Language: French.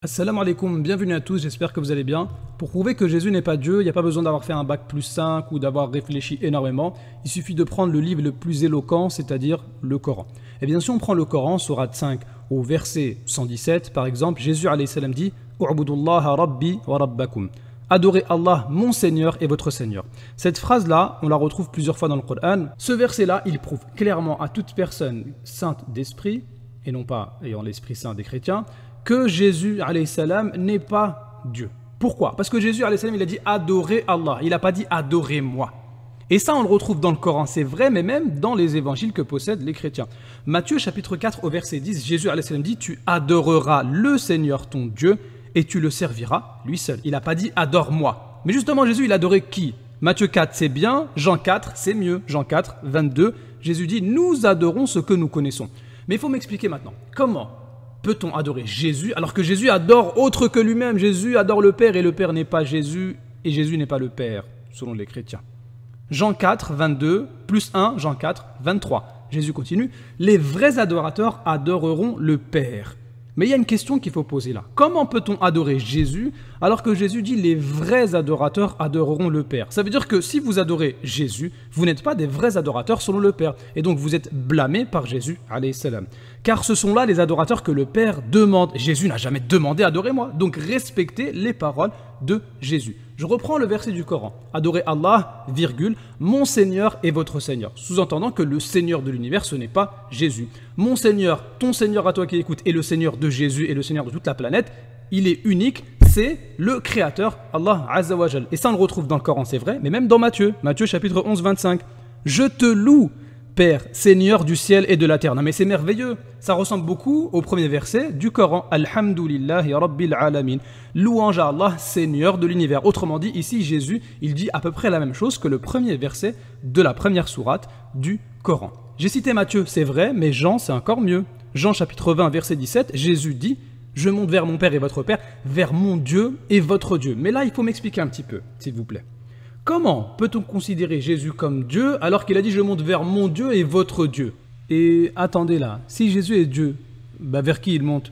Assalamu alaikum, bienvenue à tous, j'espère que vous allez bien. Pour prouver que Jésus n'est pas Dieu, il n'y a pas besoin d'avoir fait un bac plus 5 ou d'avoir réfléchi énormément, il suffit de prendre le livre le plus éloquent, c'est-à-dire le Coran. Et eh bien si on prend le Coran, sourate 5, au verset 117 par exemple, Jésus salam dit « Adorez Allah, mon Seigneur et votre Seigneur. Cette phrase-là, on la retrouve plusieurs fois dans le Coran. Ce verset-là, il prouve clairement à toute personne sainte d'esprit, et non pas ayant l'esprit saint des chrétiens, que Jésus salam n'est pas Dieu. Pourquoi Parce que Jésus salam il a dit adorez Allah, il n'a pas dit adorez-moi. Et ça, on le retrouve dans le Coran, c'est vrai, mais même dans les évangiles que possèdent les chrétiens. Matthieu chapitre 4 au verset 10, Jésus salam dit Tu adoreras le Seigneur ton Dieu et tu le serviras lui seul. Il n'a pas dit adore-moi. Mais justement, Jésus, il adorait qui Matthieu 4, c'est bien, Jean 4, c'est mieux. Jean 4, 22, Jésus dit Nous adorons ce que nous connaissons. Mais il faut m'expliquer maintenant, comment peut-on adorer Jésus alors que Jésus adore autre que lui-même Jésus adore le Père et le Père n'est pas Jésus et Jésus n'est pas le Père, selon les chrétiens. Jean 4, 22, plus 1, Jean 4, 23. Jésus continue, les vrais adorateurs adoreront le Père. Mais il y a une question qu'il faut poser là. Comment peut-on adorer Jésus alors que Jésus dit les vrais adorateurs adoreront le Père Ça veut dire que si vous adorez Jésus, vous n'êtes pas des vrais adorateurs selon le Père. Et donc vous êtes blâmés par Jésus. salam car ce sont là les adorateurs que le Père demande. Jésus n'a jamais demandé adorez-moi, donc respectez les paroles de Jésus. Je reprends le verset du Coran. Adorez Allah, virgule, mon Seigneur et votre Seigneur, sous-entendant que le Seigneur de l'univers, ce n'est pas Jésus. Mon Seigneur, ton Seigneur à toi qui écoute, et le Seigneur de Jésus et le Seigneur de toute la planète, il est unique, c'est le Créateur, Allah Azzawajal. Et ça, on le retrouve dans le Coran, c'est vrai, mais même dans Matthieu, Matthieu chapitre 11, 25. Je te loue Père, Seigneur du ciel et de la terre. Non mais c'est merveilleux. Ça ressemble beaucoup au premier verset du Coran. Alhamdulillahi Rabbil Alamin. Louange à Allah, Seigneur de l'univers. Autrement dit, ici Jésus, il dit à peu près la même chose que le premier verset de la première sourate du Coran. J'ai cité Matthieu, c'est vrai, mais Jean, c'est encore mieux. Jean chapitre 20, verset 17, Jésus dit Je monte vers mon Père et votre Père, vers mon Dieu et votre Dieu. Mais là, il faut m'expliquer un petit peu, s'il vous plaît. Comment peut-on considérer Jésus comme Dieu alors qu'il a dit je monte vers mon Dieu et votre Dieu Et attendez là, si Jésus est Dieu, bah vers qui il monte